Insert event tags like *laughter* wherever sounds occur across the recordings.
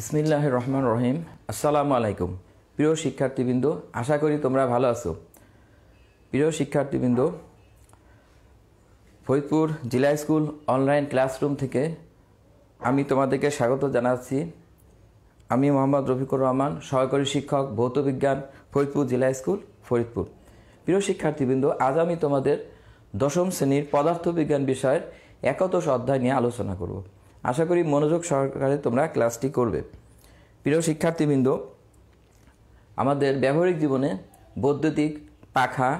বিসমিল্লাহ রহমান রহিম আসসালামু আলাইকুম প্রিয় শিক্ষার্থীবৃন্দ আশা করি তোমরা ভালো আছো প্রিয় শিক্ষার্থীবৃন্দ ফরিদপুর জেলা স্কুল অনলাইন ক্লাসরুম থেকে আমি তোমাদেরকে স্বাগত জানাচ্ছি আমি মোহাম্মদ রফিকুর রহমান সহকারী শিক্ষক ভৌতবিজ্ঞান ফরিদপুর জেলা স্কুল ফরিদপুর প্রিয় শিক্ষার্থীবৃন্দ আজ আমি তোমাদের দশম শ্রেণীর পদার্থবিজ্ঞান বিষয়ের একাদশ অধ্যায় নিয়ে আলোচনা করব আশা করি মনোযোগ সহকারে তোমরা ক্লাসটি করবে প্রিয় শিক্ষার্থীবৃন্দ আমাদের ব্যবহারিক জীবনে বৈদ্যুতিক পাখা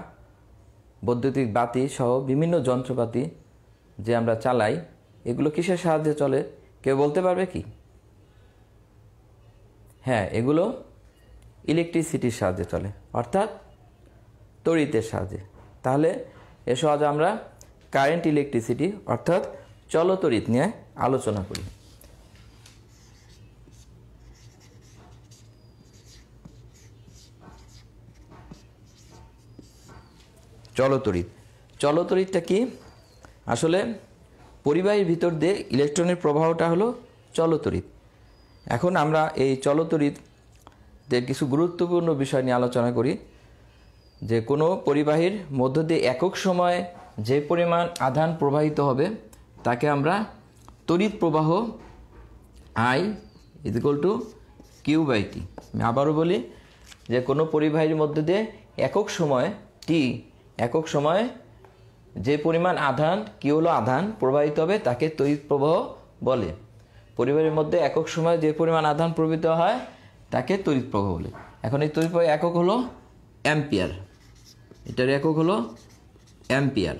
বৈদ্যুতিক বাতি সহ বিভিন্ন যন্ত্রপাতি যে আমরা চালাই এগুলো কিসের সাহায্যে চলে কেউ বলতে পারবে কি হ্যাঁ এগুলো ইলেকট্রিসিটির সাহায্যে চলে অর্থাৎ তড়িতের সাহায্যে তাহলে এ সহজে আমরা কারেন্ট ইলেকট্রিসিটি অর্থাৎ চলতরিত নিয়ে আলোচনা করি চলতরিত চলতরিতটা কি আসলে পরিবাহীর ভিতর দিয়ে ইলেকট্রনের প্রবাহটা হলো চলতরিত এখন আমরা এই চলতরিত কিছু গুরুত্বপূর্ণ বিষয় নিয়ে আলোচনা করি যে কোনো পরিবাহীর মধ্য দিয়ে একক সময়ে যে পরিমাণ আধান প্রবাহিত হবে তাকে আমরা তড়িৎ প্রবাহ I is equal to Q by T আমি আবারও বলি যে কোনো পরিবাহীর মধ্যে দিয়ে একক সময় টি একক সময় যে পরিমাণ আধান কি হলো আধান প্রবাহিত হবে তাকে তড়িৎ প্রবাহ বলে পরিবারের মধ্যে একক সময় যে পরিমাণ আধান প্রবাহিত হয় তাকে তড়িৎ প্রবাহ বলে এখন এই তড়িৎ প্রবাহ একক হলো অ্যাম্পিয়ার এটার একক হলো অ্যাম্পিয়ার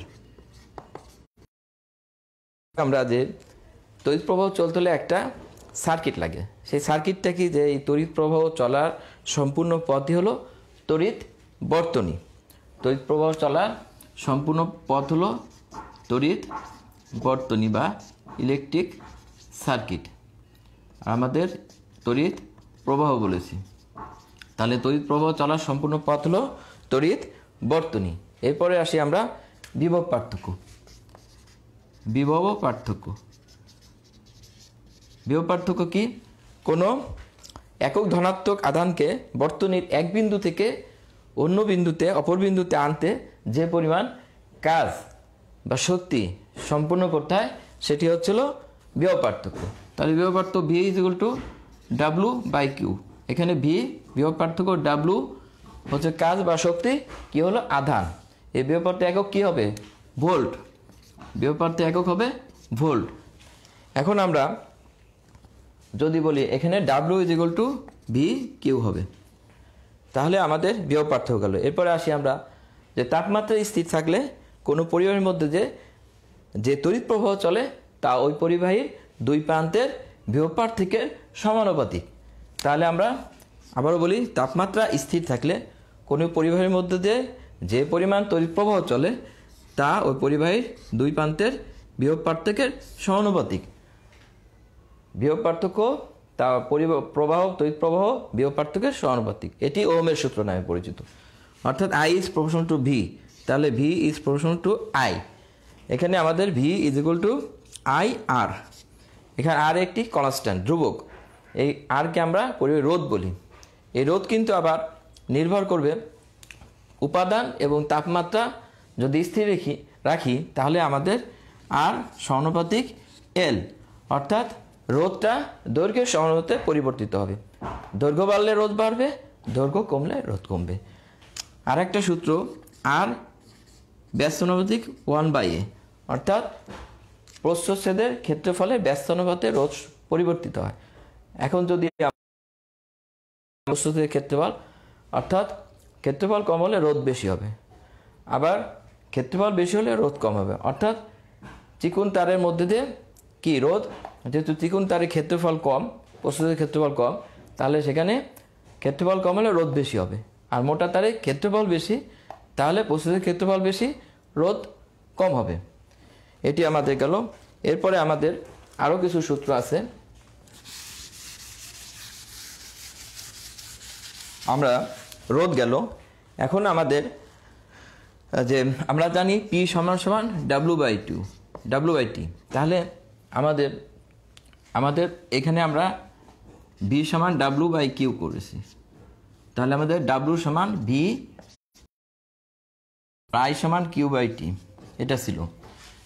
আমরা যে তড়িৎ প্রবাহ চলতে হলে একটা সার্কিট লাগে সেই সার্কিটটা কি যে এই তড়িৎ প্রবাহ চলার সম্পূর্ণ পথই হলো তড়িৎ বর্তনী তড়িৎ প্রবাহ চলার সম্পূর্ণ পথ হলো তড়িৎ বর্তনী বা ইলেকট্রিক সার্কিট আমাদের তড়িৎ প্রবাহ বলেছি তাহলে তড়িৎ প্রবাহ চলার সম্পূর্ণ পথ হলো তড়িৎ বর্তনী এরপরে আসি আমরা বিভব পার্থক্য বিভব পার্থক্য বিভব পার্থক্য কি কোনো একক ধনাত্মক আধানকে বর্তনীর এক বিন্দু থেকে অন্য বিন্দুতে অপর বিন্দুতে আনতে যে পরিমাণ কাজ বা শক্তি সম্পূর্ণ করতে হয় সেটি হচ্ছিল বিভব পার্থক্য তাহলে বিভব পার্থক্য V is equal to W by Q এখানে ভি বিভব পার্থক্য ডাব্লু হচ্ছে কাজ বা শক্তি কি হলো আধান এই বিভব পার্থক্য একক কী হবে ভোল্ট বিপরীতে একক হবে ভোল্ট এখন আমরা যদি বলি এখানে W is equal to V Q হবে তাহলে আমাদের বিয়োগ পার্থক্য গেল এরপরে আসি আমরা যে তাপমাত্রা স্থির থাকলে কোনো পরিবাহীর মধ্যে যে যে তড়িৎ প্রবাহ চলে তা ওই পরিবাহীর দুই প্রান্তের বিয়োগ পার্থক্যের সমানুপাতিক তাহলে আমরা আবারও বলি তাপমাত্রা স্থির থাকলে কোনো পরিবাহীর মধ্যে দিয়ে যে পরিমাণ তড়িৎ প্রবাহ চলে তা ওই পরিবাহীর দুই প্রান্তের বিয়োগ পার্থক্যের সমানুপাতিক বিয়োগ পার্থক্য তা প্রবাহ তৈরি প্রবাহ বিয়োগ পার্থক্যের সমানুপাতিক এটি ওহমের সূত্র নামে পরিচিত অর্থাৎ I is proportional to V তাহলে V is proportional to I এখানে আমাদের V is equal to I R এখানে আর একটি কনস্ট্যান্ট ধ্রুবক এই আরকে আমরা পরিবার রোধ বলি এই রোধ কিন্তু আবার নির্ভর করবে উপাদান এবং তাপমাত্রা যদি স্থির রেখি রাখি তাহলে আমাদের আর সমানুপাতিক এল অর্থাৎ রোধটা দৈর্ঘ্যের সমানুপাতে পরিবর্তিত হবে দৈর্ঘ্য বাড়লে রোধ বাড়বে দৈর্ঘ্য কমলে রোধ কমবে আর একটা সূত্র আর ব্যস্তানুপাতিক ওয়ান বাই এ অর্থাৎ প্রশ্নচ্ছেদের ক্ষেত্রফলে ব্যস্তানুপাতে রোধ পরিবর্তিত হয় এখন যদি প্রশ্নচ্ছেদের ক্ষেত্রফল অর্থাৎ ক্ষেত্রফল কম হলে রোধ বেশি হবে আবার ক্ষেত্রফল বেশি হলে রোধ কম হবে অর্থাৎ চিকুন তারের মধ্যে দিয়ে কি রোধ যেহেতু চিকুন তারের ক্ষেত্রফল কম প্রস্তুতের ক্ষেত্রফল কম তাহলে সেখানে ক্ষেত্রফল কম হলে রোধ বেশি হবে আর মোটা তারে ক্ষেত্রফল বেশি তাহলে প্রস্তুতের ক্ষেত্রফল বেশি রোধ কম হবে এটি আমাদের গেল এরপরে আমাদের আরও কিছু সূত্র আছে আমরা রোদ গেল এখন আমাদের যে আমরা জানি পি সমান সমান W by two W by T তাহলে আমাদের আমাদের এখানে আমরা ভি সমান ডাব্লু বাই কিউ করেছি তাহলে আমাদের ডাব্লু সমান ভি প্রায় সমান কিউ বাই টি এটা ছিল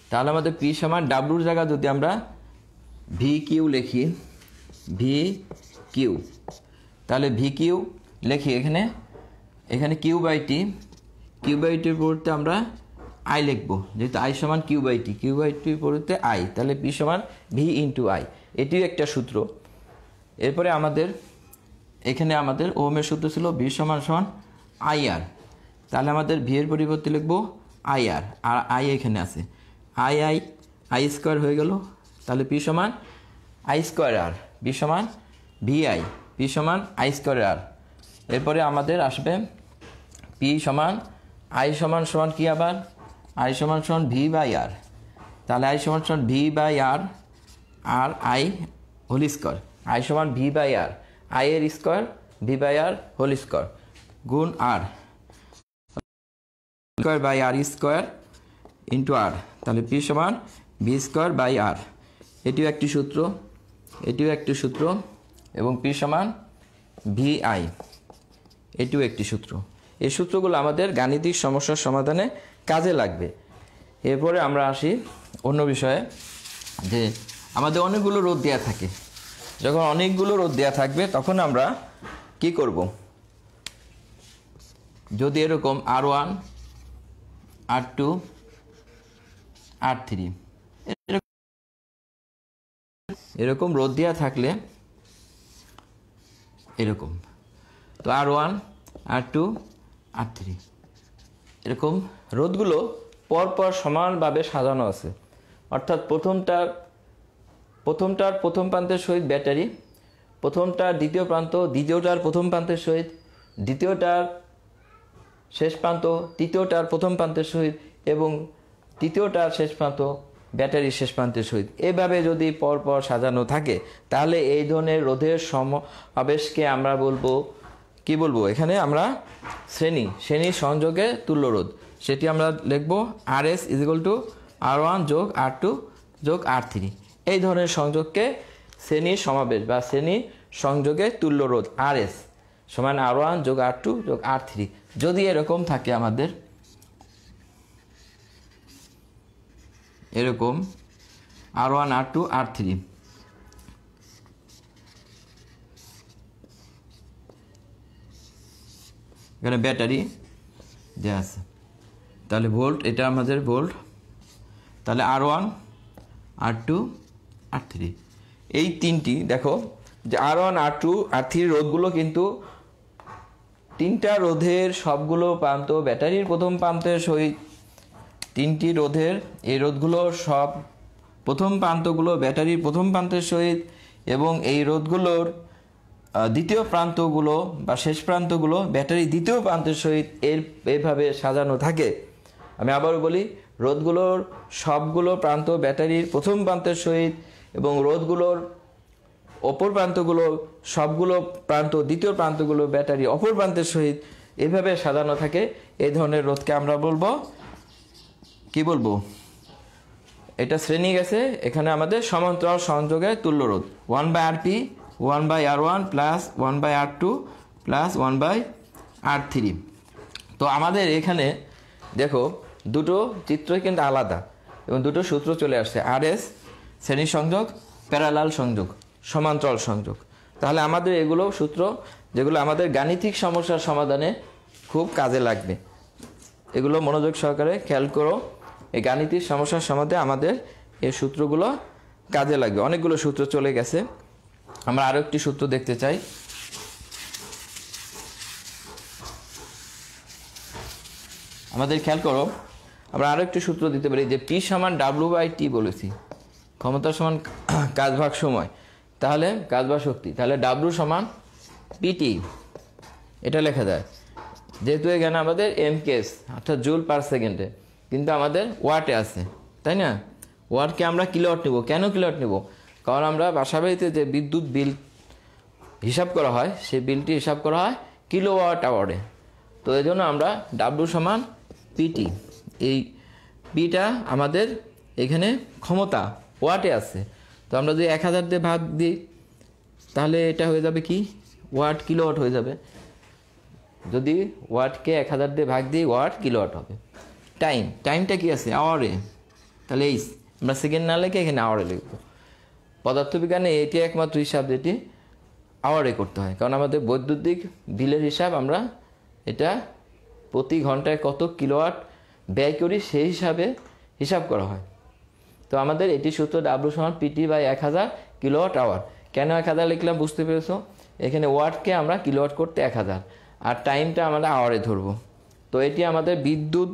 তাহলে আমাদের পি সমান ডাব্লুর জায়গা যদি আমরা ভি কিউ লিখি ভি কিউ তাহলে ভি কিউ লিখি এখানে এখানে Q by T Q by টুর পরিবর্তে আমরা আই লিখব যেহেতু আই সমান Q by T Q by টুর পরিবর্তে আই তাহলে পি সমান ভি ইন্টু আই এটিও একটা সূত্র এরপরে আমাদের এখানে আমাদের ওমের সূত্র ছিল ভি সমান সমান আই আর তাহলে আমাদের ভি এর পরিবর্তে লিখব আই আর আর আই এখানে আছে আই আই আই স্কোয়ার হয়ে গেল তাহলে পি সমান আই স্কোয়ার আর বি সমান ভি আই পি সমান আই স্কোয়ার আর এরপরে আমাদের আসবে পি সমান আই সমান সমান কি আবার আই সমান সমান ভি বাই আর তাহলে আই সমান সমান V by R R I whole square I সমান ভি বাই আর আই এর square V by R whole square গুণ R square by R square into R তাহলে পি সমান ভি স্কোয়ার বাই আর এটিও একটি সূত্র এটিও একটি সূত্র এবং পি সমান ভি আই এটিও একটি সূত্র এই সূত্রগুলো আমাদের গাণিতিক সমস্যার সমাধানে কাজে লাগবে এরপরে আমরা আসি অন্য বিষয়ে যে আমাদের অনেকগুলো রোদ দেওয়া থাকে যখন অনেকগুলো রোদ দেওয়া থাকবে তখন আমরা কি করব যদি এরকম R one R two R three এরকম রোদ দেওয়া থাকলে এরকম তো আর ওয়ান আর টু আটটি এরকম রোদগুলো পরপর সমানভাবে সাজানো আছে অর্থাৎ প্রথমটার প্রথমটার প্রথম প্রান্তের সহিত ব্যাটারি প্রথমটার দ্বিতীয় প্রান্ত দ্বিতীয়টার প্রথম প্রান্তের সহিত দ্বিতীয়টার শেষ প্রান্ত তৃতীয়টার প্রথম প্রান্তের সহিত এবং তৃতীয়টার শেষ প্রান্ত ব্যাটারির শেষ প্রান্তের সহিত এভাবে যদি পরপর সাজানো থাকে তাহলে এই ধরনের রোধের সমাবেশকে আমরা বলবো কি বলবো এখানে আমরা শ্রেণী শ্রেণীর সংযোগে তুল্যরোধ সেটি আমরা লিখব R S is equal to R one যোগ আর টু যোগ আর থ্রি এই ধরনের সংযোগকে শ্রেণীর সমাবেশ বা শ্রেণী সংযোগে তুল্যরোধ আর এস সমান আর ওয়ান যোগ আর টু যোগ আর থ্রি যদি এরকম থাকে আমাদের এরকম R one R two R three এখানে ব্যাটারি দেওয়া আছে তাহলে ভোল্ট এটা আমাদের ভোল্ট তাহলে R one R two R three এই তিনটি দেখো যে আর ওয়ান আর টু আর থ্রির রোধগুলো কিন্তু তিনটা রোধের সবগুলো প্রান্ত ব্যাটারির প্রথম প্রান্তের সহিত তিনটি রোধের এই রোধগুলো সব প্রথম প্রান্তগুলো ব্যাটারির প্রথম প্রান্তের সহিত এবং এই রোধগুলোর দ্বিতীয় প্রান্তগুলো বা শেষ প্রান্তগুলো ব্যাটারি দ্বিতীয় প্রান্তের সহিত এর এভাবে সাজানো থাকে আমি আবারও বলি রোদগুলোর সবগুলো প্রান্ত ব্যাটারির প্রথম প্রান্তের সহিত এবং রোদগুলোর অপর প্রান্তগুলো সবগুলো প্রান্ত দ্বিতীয় প্রান্তগুলো ব্যাটারি অপর প্রান্তের সহিত এভাবে সাজানো থাকে এই ধরনের রোদকে আমরা বলবো কি বলবো এটা শ্রেণী গেছে এখানে আমাদের সমান্তরাল সংযোগে তুল্য রোধ one by R P one by R one plus one by R two plus one by R three তো আমাদের এখানে দেখো দুটো চিত্রই কিন্তু আলাদা এবং দুটো সূত্র চলে আসছে আর এস শ্রেণী সংযোগ প্যারালাল সংযোগ সমান্তরাল সংযোগ তাহলে আমাদের এগুলো সূত্র যেগুলো আমাদের গাণিতিক সমস্যার সমাধানে খুব কাজে লাগবে এগুলো মনোযোগ সহকারে খেয়াল করো এই গাণিতিক সমস্যার সমাধানে আমাদের এই সূত্রগুলো কাজে লাগবে অনেকগুলো সূত্র চলে গেছে আমরা আরও একটি সূত্র দেখতে চাই আমাদের খেয়াল করো আমরা আরও একটি সূত্র দিতে পারি যে পি সমান ডাব্লু বাই টি বলেছি ক্ষমতা সমান কাজ ভাগ সময় তাহলে কাজ বা শক্তি তাহলে ডাব্লু সমান পিটি এটা লেখা যায় যেহেতু এখানে আমাদের এম কেস অর্থাৎ জুল পার সেকেন্ডে কিন্তু আমাদের ওয়াটে আছে তাই না ওয়াটকে আমরা কিলোওয়াট নেব কেন কিলোওয়াট নেব কারণ আমরা বাসাবাড়িতে যে বিদ্যুৎ বিল হিসাব করা হয় সেই বিলটি হিসাব করা হয় কিলোওয়াট আওয়ারে তো এই জন্য আমরা ডাব্লু সমান পিটি এই পিটা আমাদের এখানে ক্ষমতা ওয়াটে আছে তো আমরা যদি এক হাজার দিয়ে ভাগ দিই তাহলে এটা হয়ে যাবে কি ওয়াট কিলোওয়াট হয়ে যাবে যদি ওয়াটকে এক হাজার দিয়ে ভাগ দিই ওয়াট কিলোওয়াট হবে টাইম টাইমটা কি আছে আওয়ারে তাহলে এই আমরা সেকেন্ড না লেখে এখানে আওয়ারে লিখবো পদার্থবিজ্ঞানে এটি একমাত্র হিসাব যেটি আওয়ারে করতে হয় কারণ আমাদের বৈদ্যুতিক বিলের হিসাব আমরা এটা প্রতি ঘন্টায় কত কিলোওয়াট ব্যয় করি সেই হিসাবে হিসাব করা হয় তো আমাদের এটি সূত্র ডাব্লু সমান পিটি বাই এক হাজার কিলোওয়াট আওয়ার কেন এক হাজার লিখলাম বুঝতে পেরেছ এখানে ওয়াটকে আমরা কিলোওয়াট করতে এক হাজার আর টাইমটা আমরা আওয়ারে ধরবো তো এটি আমাদের বিদ্যুৎ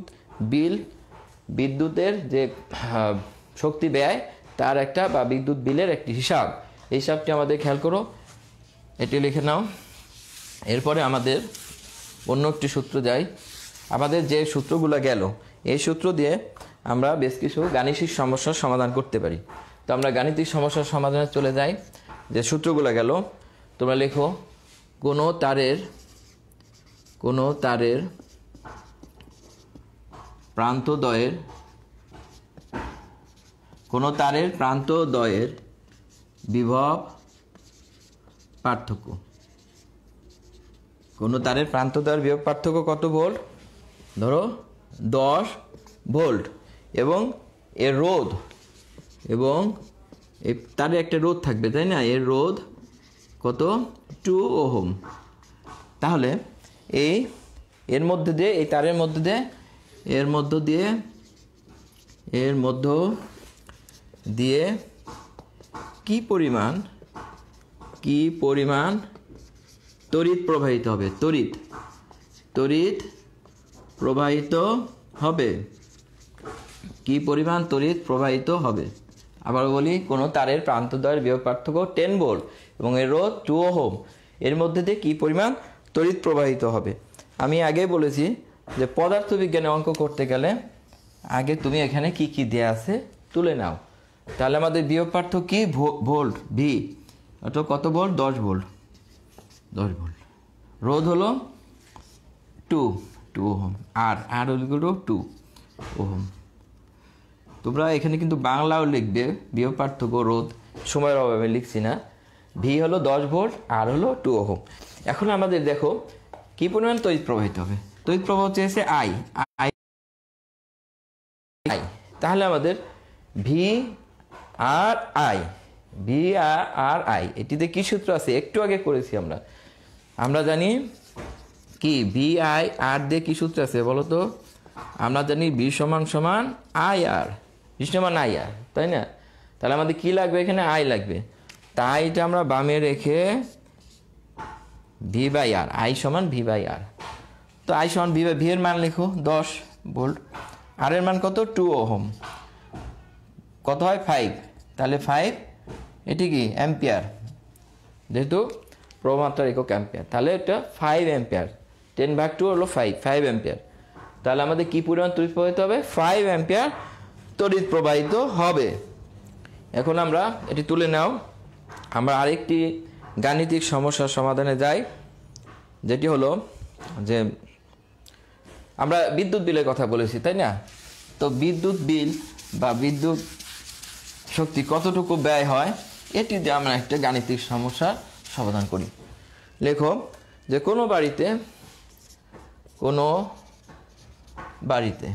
বিল বিদ্যুতের যে শক্তি ব্যয় তার একটা বা বিদ্যুৎ বিলের একটি হিসাব এই হিসাবটি আমাদের খেয়াল করো এটি লিখে নাও এরপরে আমাদের অন্য একটি সূত্র যাই আমাদের যে সূত্রগুলো গেল এই সূত্র দিয়ে আমরা বেশ কিছু গাণিতিক সমস্যার সমাধান করতে পারি তো আমরা গাণিতিক সমস্যার সমাধানে চলে যাই যে সূত্রগুলো গেল তোমরা লেখো কোনো তারের কোনো তারের প্রান্তদয়ের কোনো তারের প্রান্ত দয়ের বিভব পার্থক্য কোনো তারের প্রান্ত দয়ের বিভব পার্থক্য কত ভোল্ট ধরো দশ ভোল্ট এবং এর রোধ এবং তারে একটা রোধ থাকবে তাই না এর রোদ কত টু ওহম তাহলে এই এর মধ্যে দিয়ে এই তারের মধ্যে দিয়ে এর মধ্য দিয়ে এর মধ্য দিয়ে কি পরিমাণ কি পরিমাণ তড়িৎ প্রবাহিত হবে তড়িৎ তড়িৎ প্রবাহিত হবে কি পরিমাণ তড়িৎ প্রবাহিত হবে আবার বলি কোনো তারের প্রান্তদ্বয়ের বিয়োগ পার্থক্য টেন ভোল্ট এবং এর রোধ টু হোম এর মধ্যে দিয়ে কী পরিমাণ তড়িৎ প্রবাহিত হবে আমি আগে বলেছি যে পদার্থবিজ্ঞানে অঙ্ক করতে গেলে আগে তুমি এখানে কি কি দেয়া আছে তুলে নাও তাহলে আমাদের বিয়োগ পার্থ কি ভোল্ট ভি অর্থাৎ কত ভোল্ট দশ ভোল্ট দশ ভোল্ট রোধ হলো টু টু ওহম আর আর হলো টু ওহম তোমরা এখানে কিন্তু বাংলাও লিখবে বিয়োগ পার্থক্য রোধ সময়ের অভাবে লিখছি না ভি হলো দশ ভোল্ট আর হলো টু ওহম এখন আমাদের দেখো কি পরিমাণ তৈরি প্রবাহিত হবে তৈরি প্রবাহ চেয়েছে আই আই তাহলে আমাদের V R I B R I এটিতে কি সূত্র আছে একটু আগে করেছি আমরা আমরা জানি কি বি আই আর দিয়ে কি সূত্র আছে বলো তো আমরা জানি বি সমান সমান আই আর বি সমান আই আর তাই না তাহলে আমাদের কি লাগবে এখানে আই লাগবে তাই এটা আমরা বামে রেখে ভি বাই আর আই সমান ভি বাই আর তো আই সমান ভি বাই ভি এর মান লিখো দশ ভোল্ট আর এর মান কত টু ওহম কত হয় ফাইভ তাহলে ফাইভ এটি কি অ্যাম্পিয়ার যেহেতু প্রমাত্রার একক অ্যাম্পিয়ার তাহলে এটা ফাইভ অ্যাম্পিয়ার টেন ভাগ টু হলো ফাইভ ফাইভ অ্যাম্পিয়ার তাহলে আমাদের কী পরিমাণ তড়িৎ প্রবাহিত হবে ফাইভ অ্যাম্পিয়ার তড়িৎ প্রবাহিত হবে এখন আমরা এটি তুলে নাও আমরা আরেকটি গাণিতিক সমস্যার সমাধানে যাই যেটি হলো যে আমরা বিদ্যুৎ বিলের কথা বলেছি তাই না তো বিদ্যুৎ বিল বা বিদ্যুৎ শক্তি কতটুকু ব্যয় হয় এটি দিয়ে আমরা একটা গাণিতিক সমস্যার সমাধান করি লেখো যে কোনো বাড়িতে কোনো বাড়িতে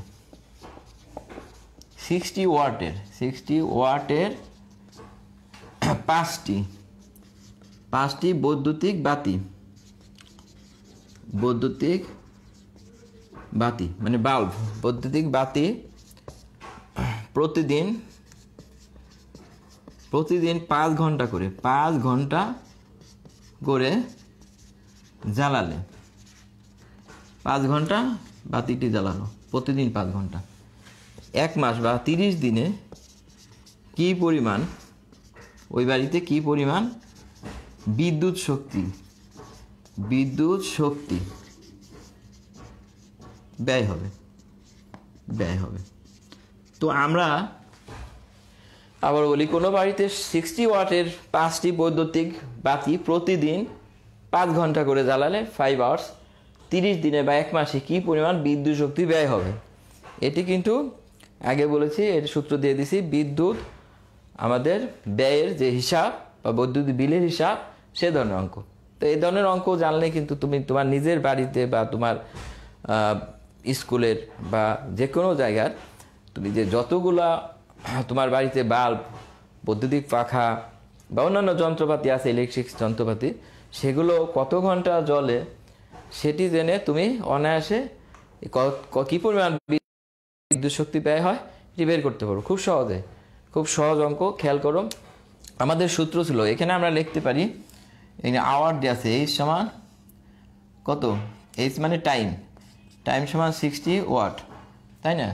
সিক্সটি ওয়াটের সিক্সটি ওয়াটের পাঁচটি পাঁচটি বৈদ্যুতিক বাতি বৈদ্যুতিক বাতি মানে বাল্ব বৈদ্যুতিক বাতি প্রতিদিন প্রতিদিন পাঁচ ঘন্টা করে পাঁচ ঘন্টা করে জ্বালালে পাঁচ ঘন্টা বাতিটি জ্বালালো প্রতিদিন পাঁচ ঘন্টা এক মাস বা তিরিশ দিনে কি পরিমাণ ওই বাড়িতে কি পরিমাণ বিদ্যুৎ শক্তি বিদ্যুৎ শক্তি ব্যয় হবে ব্যয় হবে তো আমরা আবার বলি কোনো বাড়িতে সিক্সটি ওয়াটের পাঁচটি বৈদ্যুতিক বাতি প্রতিদিন পাঁচ ঘন্টা করে জ্বালালে ফাইভ আওয়ার্স তিরিশ দিনে বা এক মাসে কী পরিমাণ বিদ্যুৎ শক্তি ব্যয় হবে এটি কিন্তু আগে বলেছি এটি সূত্র দিয়ে দিছি বিদ্যুৎ আমাদের ব্যয়ের যে হিসাব বা বৈদ্যুতিক বিলের হিসাব সে ধরনের অঙ্ক তো এই ধরনের অঙ্ক জানলে কিন্তু তুমি তোমার নিজের বাড়িতে বা তোমার স্কুলের বা যে কোনো জায়গার তুমি যে যতগুলা তোমার বাড়িতে বাল্ব বৈদ্যুতিক পাখা বা অন্যান্য যন্ত্রপাতি আছে ইলেকট্রিক যন্ত্রপাতি সেগুলো কত ঘন্টা জলে সেটি জেনে তুমি অনায়াসে কী পরিমাণ বিদ্যুৎ শক্তি ব্যয় হয় এটি বের করতে পারো খুব সহজে খুব সহজ অঙ্ক খেয়াল করো আমাদের সূত্র ছিল এখানে আমরা লিখতে পারি এখানে আওয়ার দিয়ে আছে এইচ সমান কত এইচ মানে টাইম টাইম সমান সিক্সটি ওয়াট তাই না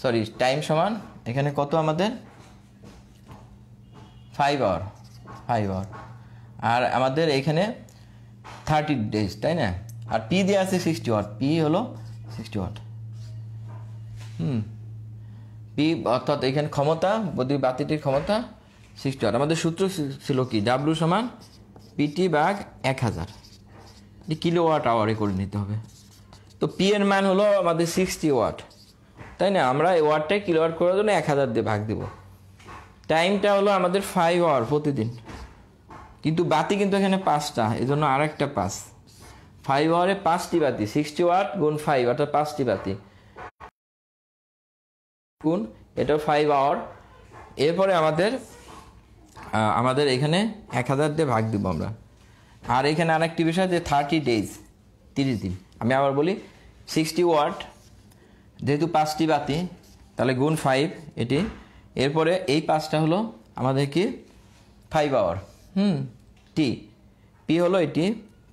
সরি টাইম সমান এখানে কত আমাদের ফাইভ আওয়ার ফাইভ আওয়ার আর আমাদের এখানে থার্টি ডেজ তাই না আর পি দিয়ে আছে সিক্সটি ওয়াট পি হলো সিক্সটি ওয়াট হুম পি অর্থাৎ এখানে ক্ষমতা বদি বাতিটির ক্ষমতা সিক্সটি ওয়াট আমাদের সূত্র ছিল কি ডাব্লু সমান পিটি বাঘ এক হাজার কিলো ওয়াট আওয়ারে করে নিতে হবে তো পি এর মান হলো আমাদের সিক্সটি ওয়াট তাই না আমরা ওয়ারটাই কিলোওয়াট করার জন্য এক হাজার দিয়ে ভাগ দিব টাইমটা হলো আমাদের ফাইভ আওয়ার প্রতিদিন কিন্তু বাতি কিন্তু এখানে পাঁচটা এই জন্য আর একটা পাঁচ ফাইভ আওয়ারে পাঁচটি বাতি সিক্সটি ওয়াট গুণ ফাইভ অর্থাৎ পাঁচটি বাতি গুণ এটা ফাইভ আওয়ার এরপরে আমাদের আমাদের এখানে এক হাজার দিয়ে ভাগ দিব আমরা আর এখানে আরেকটি বিষয় যে থার্টি ডেজ তিরিশ দিন আমি আবার বলি সিক্সটি ওয়াট যেহেতু পাঁচটি বাতি তাহলে গুণ ফাইভ এটি এরপরে এই পাঁচটা হলো আমাদের কি five hour hmm T P হলো এটি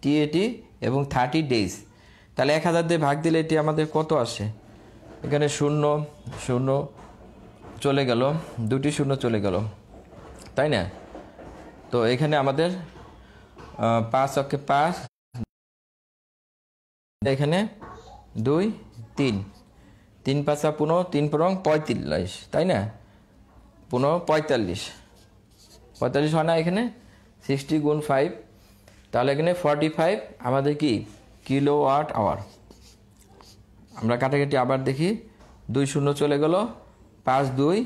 টি এটি এবং থার্টি ডেজ তাহলে এক হাজার দিয়ে ভাগ দিলে এটি আমাদের কত আসে এখানে শূন্য শূন্য চলে গেল দুটি শূন্য চলে গেল তাই না তো এখানে আমাদের পাঁচ অক্ষে পাঁচ এখানে দুই তিন তিন পাঁচা পনেরো তিন পুরং পঁয়তাল্লিশ তাই না পুনো পঁয়তাল্লিশ পঁয়তাল্লিশ হয় না এখানে সিক্সটি গুণ ফাইভ তাহলে এখানে ফর্টি ফাইভ আমাদের কি কিলো ওয়াট আওয়ার আমরা কাটাকাটি আবার দেখি দুই শূন্য চলে গেল পাঁচ দুই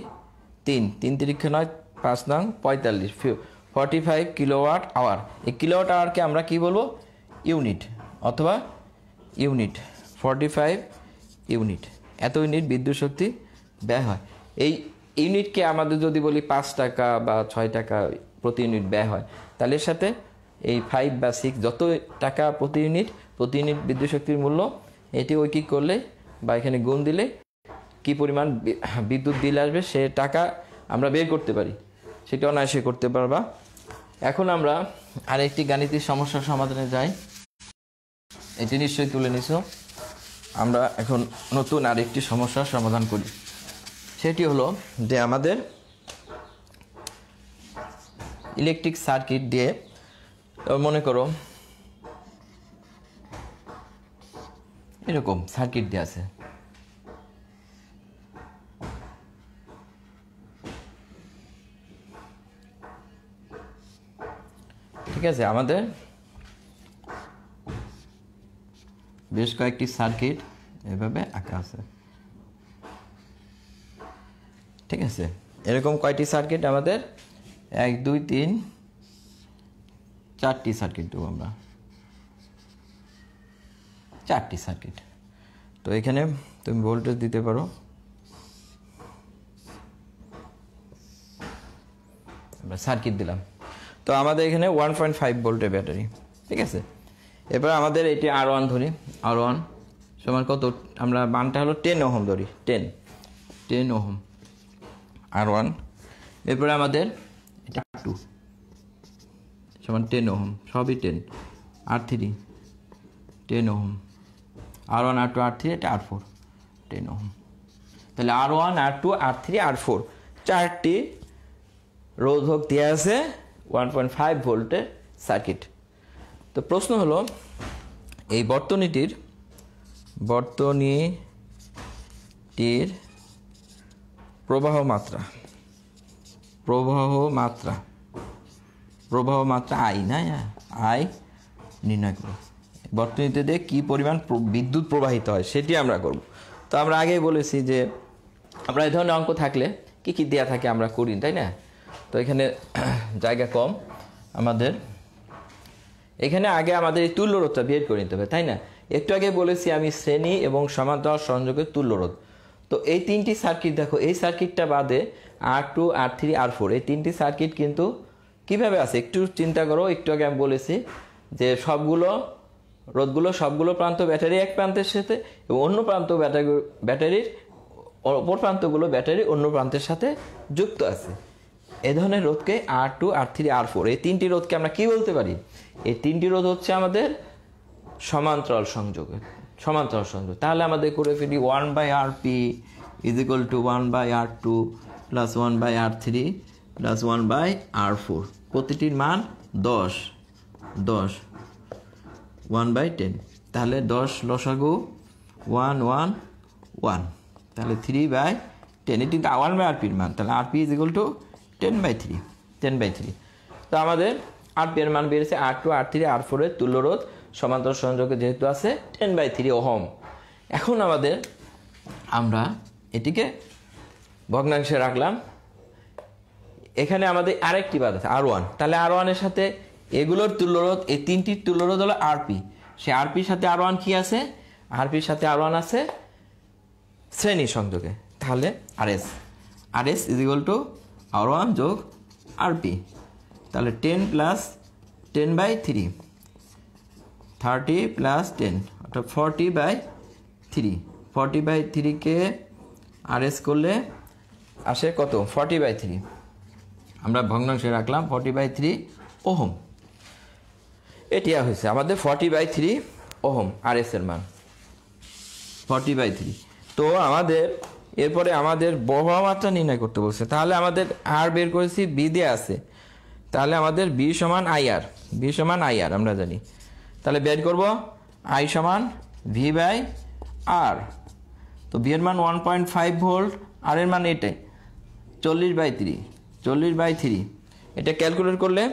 তিন তিন তিরিক্ষে নয় পাঁচ নং পঁয়তাল্লিশ forty five kilo watt hour এই কিলো ওয়াট আওয়ারকে আমরা কি বলবো ইউনিট অথবা ইউনিট ফর্টি ফাইভ ইউনিট এত ইউনিট বিদ্যুৎ শক্তি ব্যয় হয় এই ইউনিটকে আমাদের যদি বলি পাঁচ টাকা বা ছয় টাকা প্রতি ইউনিট ব্যয় হয় তাহলে এর সাথে এই ফাইভ বা সিক্স যত টাকা প্রতি ইউনিট প্রতি ইউনিট বিদ্যুৎ শক্তির মূল্য এটি কী করলে বা এখানে গুণ দিলে কি পরিমাণ বিদ্যুৎ বিল আসবে সে টাকা আমরা বের করতে পারি সেটা অনায়াসে করতে পারবা এখন আমরা আরেকটি গাণিতিক সমস্যার সমাধানে যাই এটি নিশ্চয়ই তুলে নিছো আমরা এখন নতুন আরেকটি সমস্যার সমাধান করি সেটি হলো যে আমাদের ইলেকট্রিক সার্কিট দিয়ে মনে করো এরকম সার্কিট দিয়ে আছে ঠিক আছে আমাদের বেশ কয়েকটি সার্কিট এভাবে আঁকা আছে ঠিক আছে এরকম কয়টি সার্কিট আমাদের এক দুই তিন চারটি সার্কিট দেবো আমরা চারটি সার্কিট তো এখানে তুমি ভোল্টেজ দিতে পারো আমরা সার্কিট দিলাম তো আমাদের এখানে ওয়ান পয়েন্ট ফাইভ ভোল্টের ব্যাটারি ঠিক আছে এবার আমাদের এটি আর ওয়ান ধরি আর ওয়ান সমান কত আমরা মানটা হলো টেন ওহম ধরি ten ten ohm R one এরপরে আমাদের এটা আর টু সমান টেন ওহম সবই ten R three ten ohm R one R two R three এটা আর ফোর টেন ওহম তাহলে R one R two R three R four চারটি রোধক দিয়ে আছে ওয়ান পয়েন্ট ফাইভ ভোল্টের সার্কিট তো প্রশ্ন হলো এই বর্তনীটির বর্তনীটির প্রবাহ মাত্রা প্রবাহ মাত্রা প্রবাহ মাত্রা আই না আই নির্ণয় করব বর্তনীতে দিয়ে কী পরিমাণ বিদ্যুৎ প্রবাহিত হয় সেটি আমরা করব তো আমরা আগেই বলেছি যে আমরা এই ধরনের অঙ্ক থাকলে কী কী দেওয়া থাকে আমরা করি তাই না তো এখানে *clears throat* জায়গা কম আমাদের এখানে আগে আমাদের এই তুল্য রোধটা বের করে নিতে হবে তাই না একটু আগে বলেছি আমি শ্রেণী এবং সমান্তরাল সংযোগের তুল্য রোধ তো এই তিনটি সার্কিট দেখো এই সার্কিটটা বাদে R two R three R four এই তিনটি সার্কিট কিন্তু কিভাবে আছে একটু চিন্তা করো একটু আগে আমি বলেছি যে সবগুলো রোধগুলো সবগুলো প্রান্ত ব্যাটারি এক প্রান্তের সাথে এবং অন্য প্রান্ত ব্যাটারি ব্যাটারির অপর প্রান্তগুলো ব্যাটারি অন্য প্রান্তের সাথে যুক্ত আছে এ ধরনের রোধকে R two R three R four এই তিনটি রোধকে আমরা কি বলতে পারি এই তিনটি রোধ হচ্ছে আমাদের সমান্তরাল সংযোগে সমান্তরাল সংযোগ তাহলে আমাদের করে ফেলি one by R P is equal to one by R two plus one by R three plus one by R four প্রতিটির মান দশ দশ ওয়ান বাই টেন তাহলে দশ লসাগু ওয়ান ওয়ান ওয়ান তাহলে থ্রি বাই টেন এটি ওয়ান বাই আর পির মান তাহলে P is equal to ten by three ten by three তো আমাদের আর পি এর মান বেড়েছে আর টু আর থ্রি আর ফোরের রোধ সমান্তর সংযোগে যেহেতু আছে টেন বাই থ্রি ওহম এখন আমাদের আমরা এটিকে ভগ্নাংশে রাখলাম এখানে আমাদের আরেকটি বাদ আছে আর ওয়ান তাহলে আর ওয়ানের সাথে এগুলোর তুল্যরোধ এই তিনটির তুল্যরোধ হলো আরপি সে আরপির সাথে আর ওয়ান কী আছে আরপির সাথে আর ওয়ান আছে শ্রেণী সংযোগে তাহলে R S R S is equal to R one যোগ আরপি তাহলে ten plus ten by three thirty plus ten অর্থাৎ forty by three forty by থ্রিকে আর এস করলে আসে কত ফর্টি বাই থ্রি আমরা ভগ্নাংশে রাখলাম ফর্টি বাই থ্রি ওহম এটা হয়েছে আমাদের forty by three ohm R S এর মান ফর্টি বাই থ্রি তো আমাদের এরপরে আমাদের বহাওয়া মাত্রা নির্ণয় করতে বলছে তাহলে আমাদের আর বের করেছি বি দিয়ে আছে তাহলে আমাদের বি সমান আইআর বি সমান আইআর আমরা জানি তাহলে বের করব আই সমান ভি বাই আর তো বি এর মান one point five volt R এর মান এটাই চল্লিশ বাই থ্রি চল্লিশ বাই থ্রি এটা ক্যালকুলেট করলে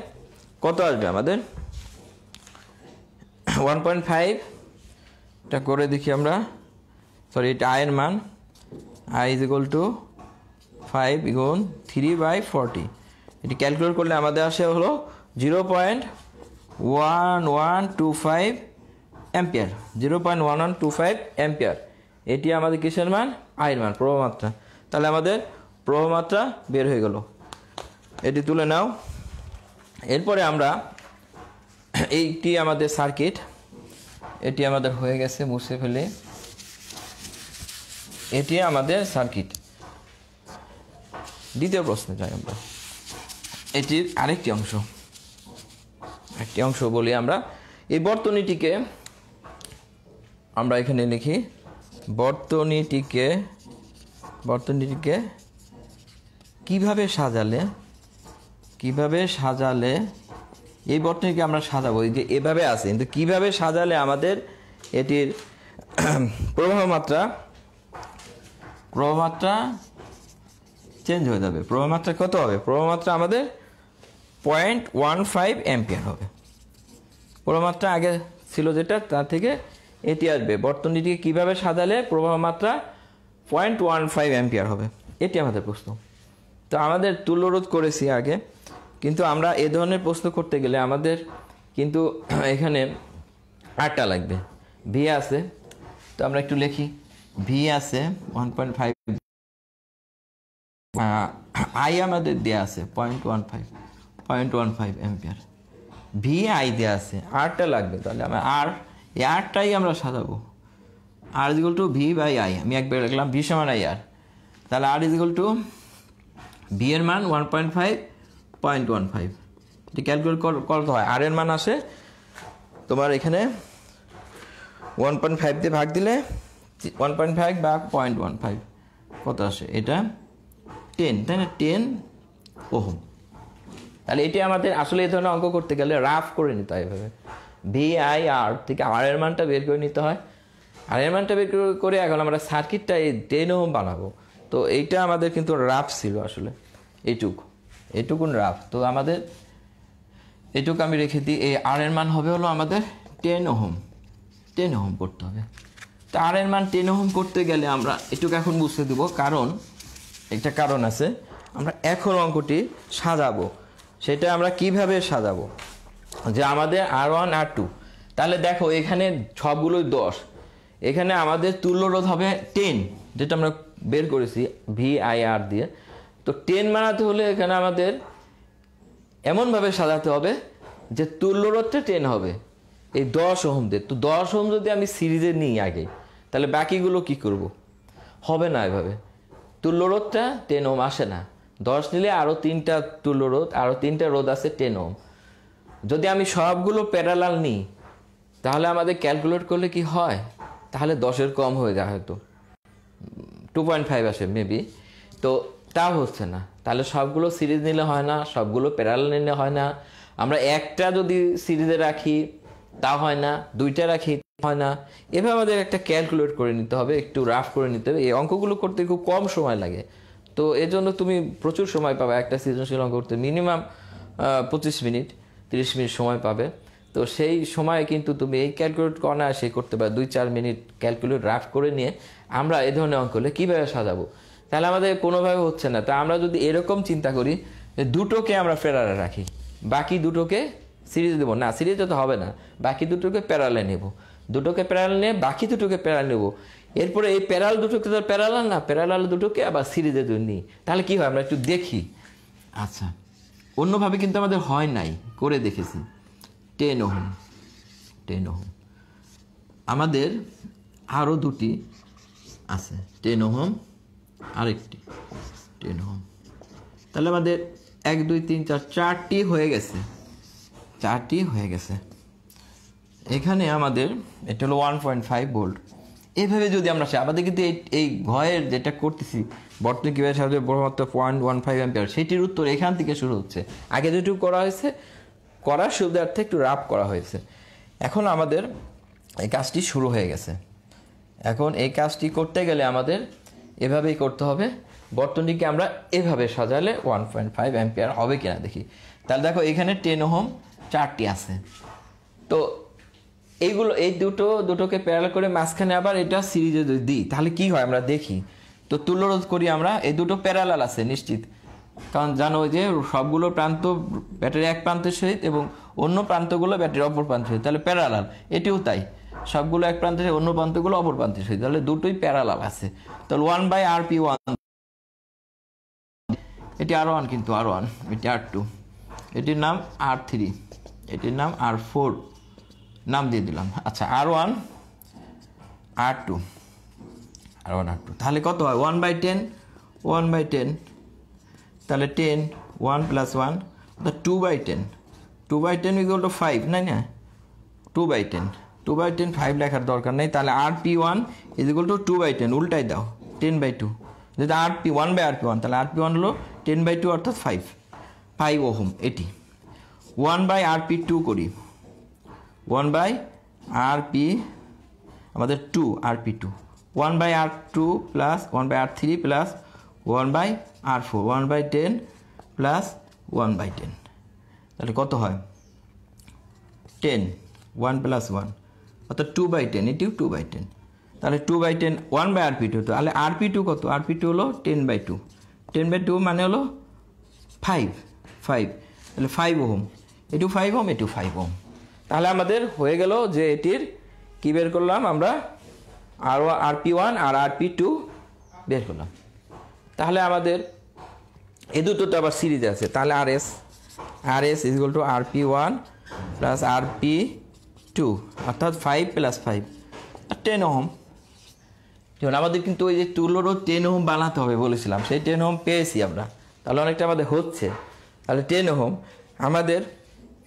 কত আসবে আমাদের ওয়ান পয়েন্ট ফাইভ এটা করে দেখি আমরা সরি এটা আয়ের মান I is equal to five গুণ থ্রি বাই ফর্টি এটি ক্যালকুলেট করলে আমাদের আসে হলো zero point one one two five ampere zero point one one two five ampere এটি আমাদের কিসের মান আয়ের মান প্রবাহমাত্রা তাহলে আমাদের প্রবাহমাত্রা বের হয়ে গেল এটি তুলে নাও এরপরে আমরা এইটি আমাদের সার্কিট এটি আমাদের হয়ে গেছে মুছে ফেলে এটি আমাদের সার্কিট দ্বিতীয় প্রশ্নে যাই আমরা এটির আরেকটি অংশ একটি অংশ বলি আমরা এই বর্তনীটিকে আমরা এখানে লিখি বর্তনীটিকে বর্তনীটিকে কিভাবে সাজালে কিভাবে সাজালে এই বর্তনীকে আমরা সাজাবো যে এভাবে আছে কিন্তু কিভাবে সাজালে আমাদের এটির *clears throat* প্রবাহ মাত্রা প্রভাবমাত্রা চেঞ্জ হয়ে যাবে প্রভাবমাত্রা কত হবে প্রভাবমাত্রা আমাদের পয়েন্ট ওয়ান ফাইভ অ্যাম্পিয়ার হবে প্রভাবমাত্রা আগে ছিল যেটা তার থেকে এটি আসবে বর্তনীটিকে কীভাবে সাজালে প্রভাবমাত্রা পয়েন্ট ওয়ান ফাইভ অ্যাম্পিয়ার হবে এটি আমাদের প্রশ্ন তো আমাদের তুল্যরোধ করেছি আগে কিন্তু আমরা এ ধরনের প্রশ্ন করতে গেলে আমাদের কিন্তু এখানে আটটা লাগবে ভিএ আছে তো আমরা একটু লেখি ভি আছে ওয়ান পয়েন্ট ফাইভ আই আমাদের দেওয়া আছে point one five point one five ampere V I দেওয়া আছে আরটা লাগবে তাহলে আমি আর এই আরটাই আমরা সাজাবো R is equal to V by I আমি একবার লিখলাম ভি সমান আই আর তাহলে আর ইজিকুল টু ভি এর মান one point five point one five এটি ক্যালকুলেট করতে হয় আর এর মান আসে তোমার এখানে ওয়ান পয়েন্ট ফাইভ দিয়ে ভাগ দিলে ওয়ান পয়েন্ট ফাইভ বা পয়েন্ট ওয়ান ফাইভ কত আসে এটা টেন তাই না টেন ওহম তাহলে এটি আমাদের আসলে এই ধরনের অঙ্ক করতে গেলে রাফ করে নিতে হয় এভাবে ভিআই আর থেকে আর এর মানটা বের করে নিতে হয় আর এর মানটা বের করে এখন আমরা সার্কিটটা এই টেন ওহম বানাবো তো এইটা আমাদের কিন্তু রাফ ছিল আসলে এটুকু এটুকুন রাফ তো আমাদের এটুকু আমি রেখে দিই এই আর এর মান হবে হলো আমাদের টেন ওহম টেন ওহম করতে হবে তো আর এর মান টেন ওহম করতে গেলে আমরা এটুকু এখন বুঝতে দেবো কারণ একটা কারণ আছে আমরা এখন অঙ্কটি সাজাবো সেটা আমরা কিভাবে সাজাবো যে আমাদের আর ওয়ান আর টু তাহলে দেখো এখানে সবগুলোই দশ এখানে আমাদের তুল্য রোধ হবে টেন যেটা আমরা বের করেছি ভি আই আর দিয়ে তো টেন বানাতে হলে এখানে আমাদের এমনভাবে সাজাতে হবে যে তুল্য রোধটা টেন হবে এই দশ ওহমদের তো দশ ওহম যদি আমি সিরিজে নিই আগে তাহলে বাকিগুলো কি করব। হবে না এভাবে তুল্য রোদটা টেন ওম আসে না দশ নিলে আরও তিনটা তুল্য রোদ আরও তিনটা রোদ আছে টেন ওম যদি আমি সবগুলো প্যারালাল নিই তাহলে আমাদের ক্যালকুলেট করলে কি হয় তাহলে দশের কম হয়ে যায় হয়তো টু পয়েন্ট ফাইভ আসে মেবি তো তা হচ্ছে না তাহলে সবগুলো সিরিজ নিলে হয় না সবগুলো প্যারাল নিলে হয় না আমরা একটা যদি সিরিজে রাখি তা হয় না দুইটা রাখি হয় না এভাবে আমাদের একটা ক্যালকুলেট করে নিতে হবে একটু রাফ করে নিতে হবে এই অঙ্কগুলো করতে খুব কম সময় লাগে তো এর জন্য তুমি প্রচুর সময় পাবে একটা সৃজনশীল অঙ্ক করতে মিনিমাম পঁচিশ মিনিট তিরিশ মিনিট সময় পাবে তো সেই সময়ে কিন্তু তুমি এই ক্যালকুলেট সে করতে পারো দুই চার মিনিট ক্যালকুলেট রাফ করে নিয়ে আমরা এ ধরনের অঙ্ক হলে কীভাবে সাজাবো তাহলে আমাদের কোনোভাবে হচ্ছে না তা আমরা যদি এরকম চিন্তা করি দুটোকে আমরা ফেরারে রাখি বাকি দুটোকে সিরিজ দেবো না সিরিজ যত হবে না বাকি দুটোকে প্যারালে নেব দুটোকে প্যারাল নিয়ে বাকি দুটোকে প্যারাল নেব এরপরে এই প্যারাল দুটোকে তো প্যারালাল না প্যারালাল দুটোকে আবার সিরিজে তো নিই তাহলে কী হয় আমরা একটু দেখি আচ্ছা অন্যভাবে কিন্তু আমাদের হয় নাই করে দেখেছি টেন ওহম টেন ওহম আমাদের আরও দুটি আছে টেন ওহম আরেকটি টেন ওহম তাহলে আমাদের এক দুই তিন চার চারটি হয়ে গেছে চারটি হয়ে গেছে এখানে আমাদের এটা হলো ওয়ান পয়েন্ট ফাইভ ভোল্ট এইভাবে যদি আমরা আমাদের কিন্তু এই ঘয়ের যেটা করতেছি বর্তমানে কীভাবে সাহায্য বড়মাত্র পয়েন্ট ওয়ান ফাইভ অ্যাম্পিয়ার সেটির উত্তর এখান থেকে শুরু হচ্ছে আগে যেটুকু করা হয়েছে করার সুবিধার্থে একটু রাফ করা হয়েছে এখন আমাদের এই কাজটি শুরু হয়ে গেছে এখন এই কাজটি করতে গেলে আমাদের এভাবেই করতে হবে বর্তনটিকে আমরা এভাবে সাজালে ওয়ান পয়েন্ট ফাইভ অ্যাম্পিয়ার হবে কিনা দেখি তাহলে দেখো এখানে টেন হোম চারটি আছে তো এইগুলো এই দুটো দুটোকে প্যারাল করে মাঝখানে আবার এটা সিরিজে যদি দিই তাহলে কি হয় আমরা দেখি তো তুল্যরোধ করি আমরা এই দুটো প্যারালাল আছে নিশ্চিত কারণ জানো যে সবগুলো প্রান্ত ব্যাটারি এক প্রান্তের সহিত এবং অন্য প্রান্তগুলো ব্যাটারি অপর প্রান্তের সহিত তাহলে প্যারালাল এটিও তাই সবগুলো এক প্রান্তের অন্য প্রান্তগুলো অপর প্রান্তের সহিত তাহলে দুটোই প্যারালাল আছে তাহলে one by R P one এটি আর ওয়ান কিন্তু আর ওয়ান এটি আর টু এটির নাম আর থ্রি এটির নাম আর ফোর নাম দিয়ে দিলাম আচ্ছা R one R two R one R two তাহলে কত হয় one by ten one by ten তাহলে টেন ওয়ান প্লাস ওয়ান অর্থাৎ two by ten two by ten equal to five নাই না two by ten two by ten five লেখার দরকার নেই তাহলে R P one is equal to two by ten উল্টাই দাও টেন বাই টু যদি R P one by R P one তাহলে আর পি ওয়ান হলো টেন বাই টু অর্থাৎ ফাইভ ফাইভ হোম এটি one by R P two করি one by R P আমাদের two R P two one by R two plus one by R three plus one by R four one by ten plus one by ten তাহলে কত হয় ten one plus one অর্থাৎ two by ten এটিও two by ten তাহলে two by ten one by R P two তাহলে R P two কত R P two হলো ten by two ten by two মানে হলো ফাইভ ফাইভ তাহলে five ohm এটু ফাইভ ওম এটু ফাইভ ওম তাহলে আমাদের হয়ে গেল যে এটির কী বের করলাম আমরা আর আর পি ওয়ান আর আর পি টু বের করলাম তাহলে আমাদের এ দুটো তো আবার সিরিজ আছে তাহলে R S R S is equal to R P one plus R P two অর্থাৎ ফাইভ প্লাস ফাইভ আর টেন ওহম যেমন আমাদের কিন্তু ওই যে তুলোরও টেন ওহম বানাতে হবে বলেছিলাম সেই টেন ওহম পেয়েছি আমরা তাহলে অনেকটা আমাদের হচ্ছে তাহলে টেন ওহম আমাদের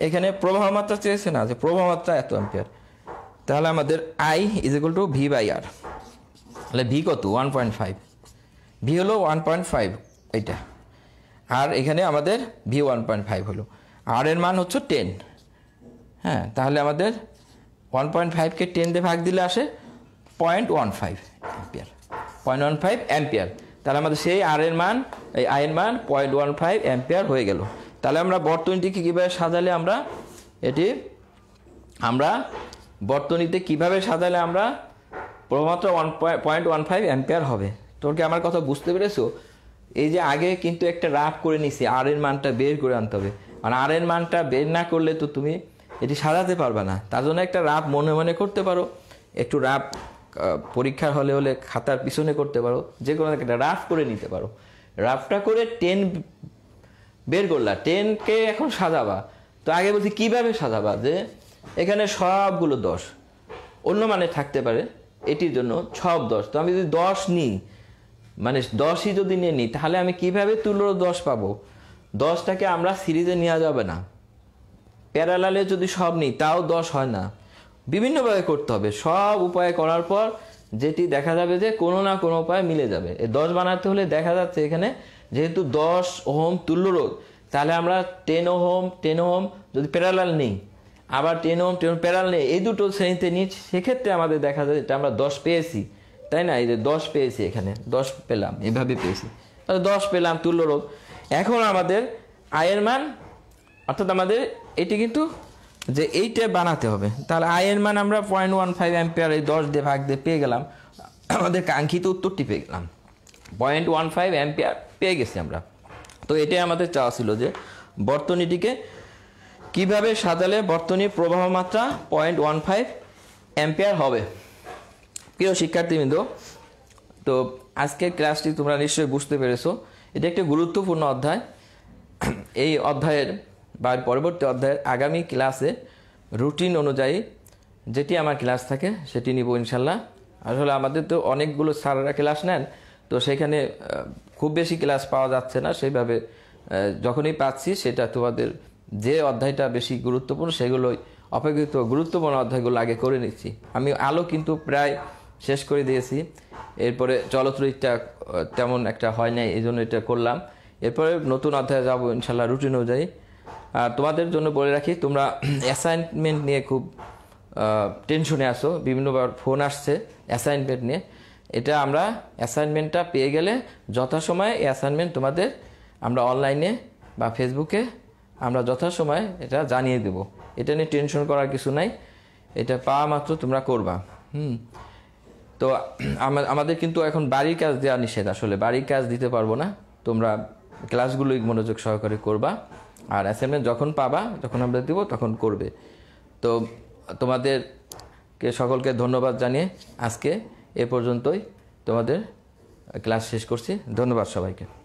এখানে প্রবাহ মাত্রা চেয়েছে না যে প্রবাহ মাত্রা এত অ্যাম্পিয়ার তাহলে আমাদের I is equal to V by R তাহলে ভি কত ওয়ান পয়েন্ট ফাইভ ভি হলো ওয়ান পয়েন্ট ফাইভ এইটা আর এখানে আমাদের ভি ওয়ান পয়েন্ট ফাইভ হলো আর এর মান হচ্ছে টেন হ্যাঁ তাহলে আমাদের ওয়ান পয়েন্ট ফাইভকে টেন দিয়ে ভাগ দিলে আসে point one five ampere point one five ampere তাহলে আমাদের সেই আর এর মান এই আয়ের মান পয়েন্ট ওয়ান ফাইভ অ্যাম্পিয়ার হয়ে গেল তাহলে আমরা বর্তনীটিকে কীভাবে সাজালে আমরা এটি আমরা বর্তনীতে কিভাবে সাজালে আমরা প্রমাত্র one point one five ampere হবে তোর কি আমার কথা বুঝতে পেরেছো এই যে আগে কিন্তু একটা রাফ করে নিছি আর এর মানটা বের করে আনতে হবে মানে আর এর মানটা বের না করলে তো তুমি এটি সাজাতে পারবে না তার জন্য একটা রাফ মনে মনে করতে পারো একটু রাফ পরীক্ষার হলে হলে খাতার পিছনে করতে পারো যে কোনো একটা রাফ করে নিতে পারো রাফটা করে টেন বের করলা টেনকে এখন সাজাবা তো আগে বলছি কিভাবে সাজাবা যে এখানে সবগুলো দশ অন্য মানে থাকতে পারে এটির জন্য সব দশ তো আমি যদি দশ নিই মানে দশই যদি নিয়ে নিই তাহলে আমি কিভাবে তুলো দশ পাবো দশটাকে আমরা সিরিজে নেওয়া যাবে না প্যারালালে যদি সব নিই তাও দশ হয় না বিভিন্নভাবে করতে হবে সব উপায়ে করার পর যেটি দেখা যাবে যে কোনো না কোনো উপায়ে মিলে যাবে এ দশ বানাতে হলে দেখা যাচ্ছে এখানে যেহেতু দশ ওহম তুল্য রোধ তাহলে আমরা টেন ওহম টেন ওহম যদি প্যারালাল নেই আবার টেন ওহম টেন প্যারাল নেই এই দুটো শ্রেণীতে নিয়ে সেক্ষেত্রে আমাদের দেখা যায় এটা আমরা দশ পেয়েছি তাই না এই যে দশ পেয়েছি এখানে দশ পেলাম এভাবে পেয়েছি তাহলে দশ পেলাম তুল্য রোধ এখন আমাদের আয়ের মান অর্থাৎ আমাদের এটি কিন্তু যে এইটা বানাতে হবে তাহলে আয়ের মান আমরা পয়েন্ট ওয়ান ফাইভ অ্যাম্পিয়ার এই দশ দিয়ে ভাগ দিয়ে পেয়ে গেলাম আমাদের কাঙ্ক্ষিত উত্তরটি পেয়ে গেলাম পয়েন্ট ওয়ান ফাইভ অ্যাম্পিয়ার পেয়ে গেছি আমরা তো এটাই আমাদের চাওয়া ছিল যে বর্তনীটিকে কিভাবে সাজালে বর্তনীর প্রবাহ মাত্রা পয়েন্ট ওয়ান ফাইভ অ্যাম্পিয়ার হবে প্রিয় শিক্ষার্থীবৃন্দ তো আজকের ক্লাসটি তোমরা নিশ্চয়ই বুঝতে পেরেছো এটি একটি গুরুত্বপূর্ণ অধ্যায় এই অধ্যায়ের বা পরবর্তী অধ্যায়ের আগামী ক্লাসে রুটিন অনুযায়ী যেটি আমার ক্লাস থাকে সেটি নিব ইনশাল্লাহ আসলে আমাদের তো অনেকগুলো স্যাররা ক্লাস নেন তো সেখানে খুব বেশি ক্লাস পাওয়া যাচ্ছে না সেইভাবে যখনই পাচ্ছি সেটা তোমাদের যে অধ্যায়টা বেশি গুরুত্বপূর্ণ সেগুলোই অপেক্ষিত গুরুত্বপূর্ণ অধ্যায়গুলো আগে করে নিচ্ছি আমি আলো কিন্তু প্রায় শেষ করে দিয়েছি এরপরে চলচ্চিত্রটা তেমন একটা হয় নাই এই জন্য এটা করলাম এরপরে নতুন অধ্যায় যাবো ইনশাল্লাহ রুটিন অনুযায়ী আর তোমাদের জন্য বলে রাখি তোমরা অ্যাসাইনমেন্ট *clears throat* নিয়ে খুব টেনশনে আসো বিভিন্নবার ফোন আসছে অ্যাসাইনমেন্ট নিয়ে এটা আমরা অ্যাসাইনমেন্টটা পেয়ে গেলে যথাসময়ে এই অ্যাসাইনমেন্ট তোমাদের আমরা অনলাইনে বা ফেসবুকে আমরা যথাসময়ে এটা জানিয়ে দেব এটা নিয়ে টেনশন করার কিছু নাই এটা পাওয়া মাত্র তোমরা করবা হুম তো আমাদের কিন্তু এখন বাড়ির কাজ দেওয়া নিষেধ আসলে বাড়ির কাজ দিতে পারবো না তোমরা ক্লাসগুলোই মনোযোগ সহকারে করবা আর অ্যাসাইনমেন্ট যখন পাবা যখন আমরা দেবো তখন করবে তো তোমাদেরকে সকলকে ধন্যবাদ জানিয়ে আজকে এ পর্যন্তই তোমাদের ক্লাস শেষ করছি ধন্যবাদ সবাইকে